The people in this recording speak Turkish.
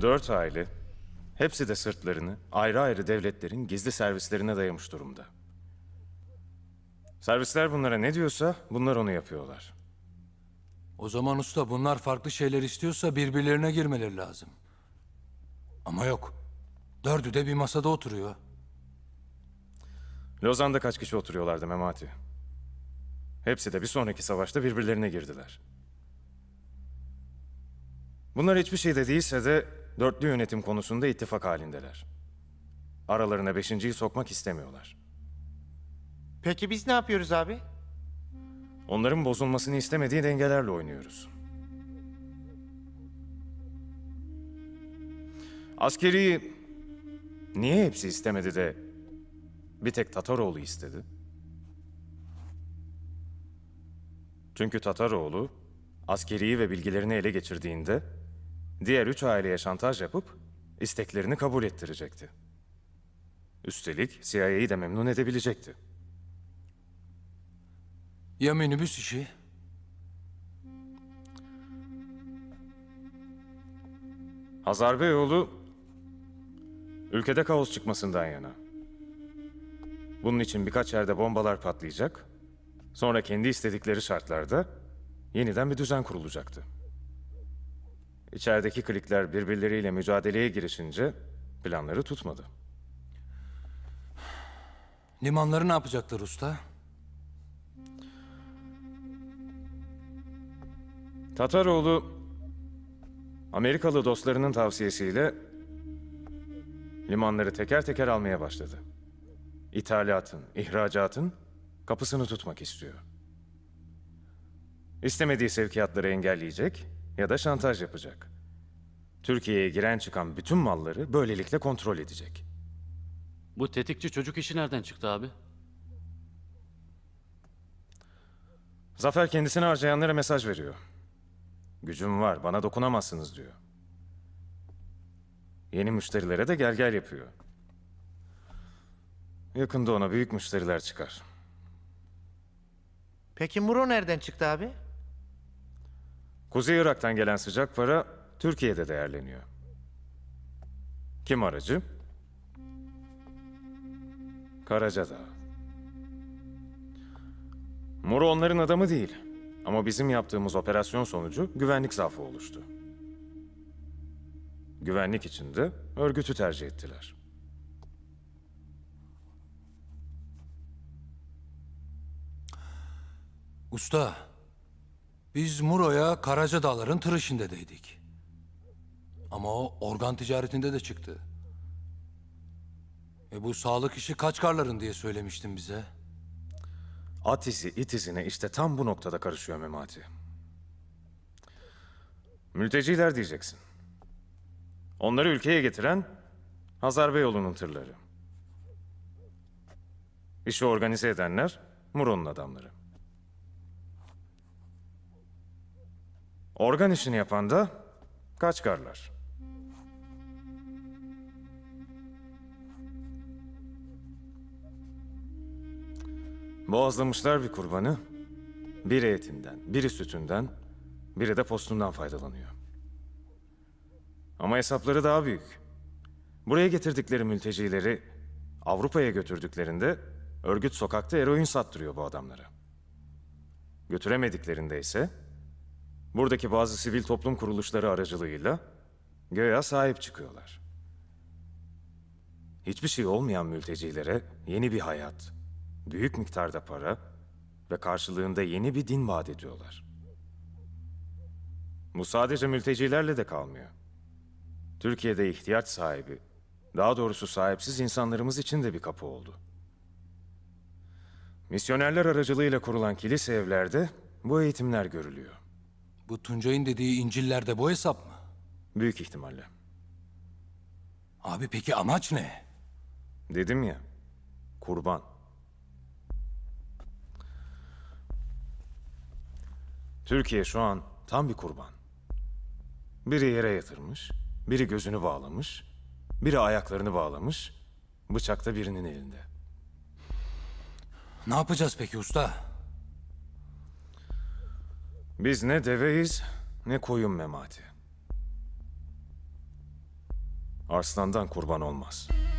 Dört aile, hepsi de sırtlarını ayrı ayrı devletlerin gizli servislerine dayamış durumda. Servisler bunlara ne diyorsa bunlar onu yapıyorlar. O zaman usta bunlar farklı şeyler istiyorsa birbirlerine girmeleri lazım. Ama yok. Dördü de bir masada oturuyor. Lozan'da kaç kişi oturuyorlardı Memati? Hepsi de bir sonraki savaşta birbirlerine girdiler. Bunlar hiçbir şey de değilse de dörtlü yönetim konusunda ittifak halindeler. Aralarına beşinciyi sokmak istemiyorlar. Peki biz ne yapıyoruz abi? Onların bozulmasını istemediği dengelerle oynuyoruz. Askeri niye hepsi istemedi de bir tek Tataroğlu istedi? Çünkü Tataroğlu askeriyi ve bilgilerini ele geçirdiğinde diğer üç aileye şantaj yapıp isteklerini kabul ettirecekti. Üstelik CIA'yı de memnun edebilecekti. Ya minibüs işi? Hazar Beyoğlu ülkede kaos çıkmasından yana. Bunun için birkaç yerde bombalar patlayacak, sonra kendi istedikleri şartlarda yeniden bir düzen kurulacaktı. İçerideki klikler birbirleriyle mücadeleye girişince planları tutmadı. Limanları ne yapacaklar usta? Tataroğlu Amerikalı dostlarının tavsiyesiyle limanları teker teker almaya başladı. İthalatın, ihracatın kapısını tutmak istiyor. İstemediği sevkiyatları engelleyecek, ya da şantaj yapacak. Türkiye'ye giren çıkan bütün malları böylelikle kontrol edecek. Bu tetikçi çocuk işi nereden çıktı abi? Zafer kendisini harcayanlara mesaj veriyor. Gücüm var, bana dokunamazsınız diyor. Yeni müşterilere de gel gel yapıyor. Yakında ona büyük müşteriler çıkar. Peki Muro nereden çıktı abi? Kuzey Irak'tan gelen sıcak para Türkiye'de değerleniyor. Kim aracı? Karacadağ. Muru onların adamı değil. Ama bizim yaptığımız operasyon sonucu güvenlik zaafı oluştu. Güvenlik için de örgütü tercih ettiler. Usta, biz Muro'ya Karaca Dağların tırışındaydık, Ama o organ ticaretinde de çıktı. E bu sağlık işi kaç karların diye söylemiştin bize. At itizine işte tam bu noktada karışıyor Memati. Mülteciler diyeceksin. Onları ülkeye getiren Hazar Beyoğlu'nun tırları. İşi organize edenler Muron'un adamları. Organ işini yapan da kaçkarlar. Boğazlamışlar bir kurbanı. Biri etinden, biri sütünden, biri de postundan faydalanıyor. Ama hesapları daha büyük. Buraya getirdikleri mültecileri Avrupa'ya götürdüklerinde örgüt sokakta eroin sattırıyor bu adamları. Götüremediklerinde ise Buradaki bazı sivil toplum kuruluşları aracılığıyla göğe sahip çıkıyorlar. Hiçbir şey olmayan mültecilere yeni bir hayat, büyük miktarda para ve karşılığında yeni bir din vaat ediyorlar. Bu sadece mültecilerle de kalmıyor. Türkiye'de ihtiyaç sahibi, daha doğrusu sahipsiz insanlarımız için de bir kapı oldu. Misyonerler aracılığıyla kurulan kilise evlerde bu eğitimler görülüyor. Bu Tuncay'ın dediği İncil'lerde bu hesap mı? Büyük ihtimalle. Abi peki amaç ne? Dedim ya, kurban. Türkiye şu an tam bir kurban. Biri yere yatırmış, biri gözünü bağlamış, biri ayaklarını bağlamış, bıçak da birinin elinde. Ne yapacağız peki usta? Biz ne deveyiz ne koyun memati. Arslandan kurban olmaz.''